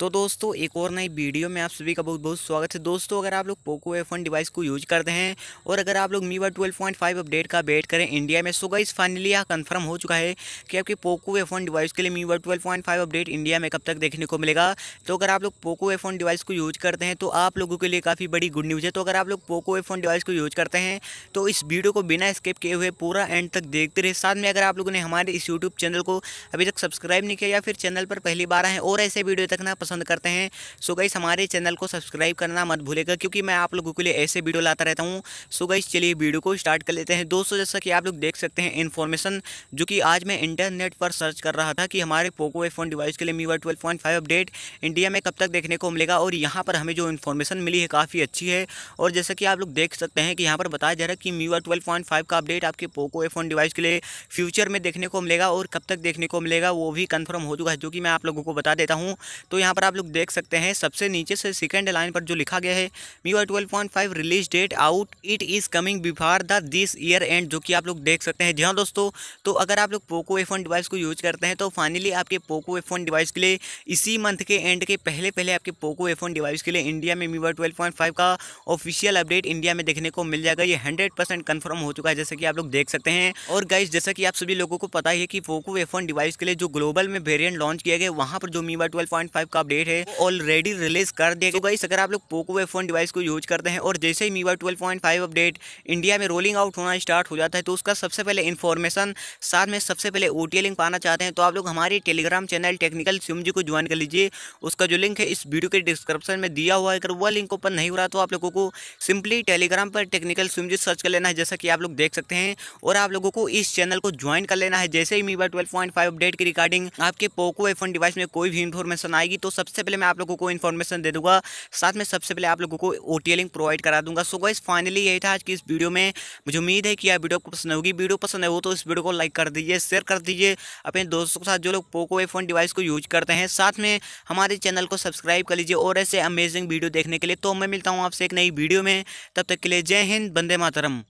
तो दोस्तों एक और नई वीडियो में आप सभी का बहुत बहुत स्वागत है दोस्तों अगर आप लोग पोको एफ वन डिवाइस को यूज करते हैं और अगर आप लोग मीवा 12.5 अपडेट का वेट करें इंडिया में सो गाइस फाइनली यह कंफर्म हो चुका है कि आपके पोको एफ वन डिवाइस के लिए मीवा 12.5 अपडेट इंडिया में कब तक देखने को मिलेगा तो अगर आप लोग पोको एफ वन डिवाइस को यूज करते हैं तो आप लोगों के लिए काफ़ी बड़ी गुड न्यूज़ है तो अगर आप लोग पोको एफ वन डिवाइस को यूज करते हैं तो इस वीडियो को बिना स्केप किए हुए पूरा एंड तक देखते रहे साथ में अगर आप लोगों ने हमारे इस यूट्यूब चैनल को अभी तक सब्सक्राइब नहीं किया या फिर चैनल पर पहली बार आए और ऐसे वीडियो देखना पसंद करते हैं सो गाइस हमारे चैनल को सब्सक्राइब करना मत भूलेगा क्योंकि मैं आप लोगों के लिए ऐसे वीडियो लाता रहता हूँ सो गाइस चलिए वीडियो को स्टार्ट कर लेते हैं दोस्तों जैसा कि आप लोग देख सकते हैं इन्फॉर्मेशन जो कि आज मैं इंटरनेट पर सर्च कर रहा था कि हमारे पोको एफ डिवाइस के लिए मीवर ट्वेल्व अपडेट इंडिया में कब तक देखने को मिलेगा और यहाँ पर हमें जो इन्फॉर्मेशन मिली है काफ़ी अच्छी है और जैसा कि आप लोग देख सकते हैं कि यहाँ पर बताया जा रहा है कि मीवर ट्वेल्व का अपडेट आपके पोको एफोन डिवाइस के लिए फ्यूचर में देखने को मिलेगा और कब तक देखने को मिलेगा वो भी कन्फर्म हो चुका है जो कि मैं आप लोगों को बता देता हूँ तो यहाँ पर पर आप लोग देख सकते हैं सबसे नीचे से सेकेंड लाइन पर जो लिखा गया है MIUI twelve point five release date out it is coming before the this year end जो कि आप लोग देख सकते हैं जी हाँ दोस्तों तो अगर आप लोग पोको एफ वन डिवाइस को यूज करते हैं तो फाइनली आपके पोको एफ वन डिवाइस के लिए इसी मंथ के एंड के पहले पहले आपके पोको एफ वन डिवाइस के लिए इंडिया में MIUI twelve point five का ऑफिशियल अपडेट इंडिया में देखने को मिल जाएगा ये हंड्रेड परसेंट कन्फर्म हो चुका है जैसे कि आप लोग देख सकते हैं और गाइज जैसा कि आप सभी लोगों को पता ही है कि पोको एफ वन डिवाइस के लिए जो ग्लोबल में वेरियंट लॉन्च किया गया वहाँ पर जो MIUI twelve point five का अपडेट है ऑलरेडी रिलीज कर दिया तो गाइस अगर आप लोग पोको वे फोन डिवाइस को यूज करते हैं और जैसे ही मीवा ट्वेल्व अपडेट इंडिया में रोलिंग आउट होना स्टार्ट हो जाता है तो उसका सबसे पहले इन्फॉर्मेशन साथ में सबसे पहले ओ लिंक पाना चाहते हैं तो आप लोग हमारे टेलीग्राम चैनल टेक्निकल सिम जी को ज्वाइन कर लीजिए उसका जो लिंक है इस वीडियो के डिस्क्रिप्शन में दिया हुआ है अगर वह लिंक ओपन नहीं हो रहा तो आप लोगों को सिंपली टेलीग्राम पर टेक्निकल सिम जी सर्च कर लेना है जैसा कि आप लोग देख सकते हैं और आप लोगों को इस चैनल को ज्वाइन कर लेना है जैसे ही मीवा ट्वेल्व अपडेट की रिगार्डिंग आपके पोको एफ डिवाइस में कोई भी इन्फॉर्मेशन आएगी तो सबसे पहले मैं आप लोगों को इन्फॉर्मेशन दे दूंगा साथ में सबसे पहले आप लोगों को ओ लिंक प्रोवाइड करा दूंगा सो गाइस फाइनली यही था आज की इस वीडियो में मुझे उम्मीद है कि आप वीडियो को पसंद होगी वीडियो पसंद है वो तो इस वीडियो को लाइक कर दीजिए शेयर कर दीजिए अपने दोस्तों के साथ जो लोग पोको ए फोन डिवाइस को यूज करते हैं साथ में हमारे चैनल को सब्सक्राइब कर लीजिए और ऐसे अमेजिंग वीडियो देखने के लिए तो मैं मिलता हूँ आपसे एक नई वीडियो में तब तक के लिए जय हिंद बंदे मातरम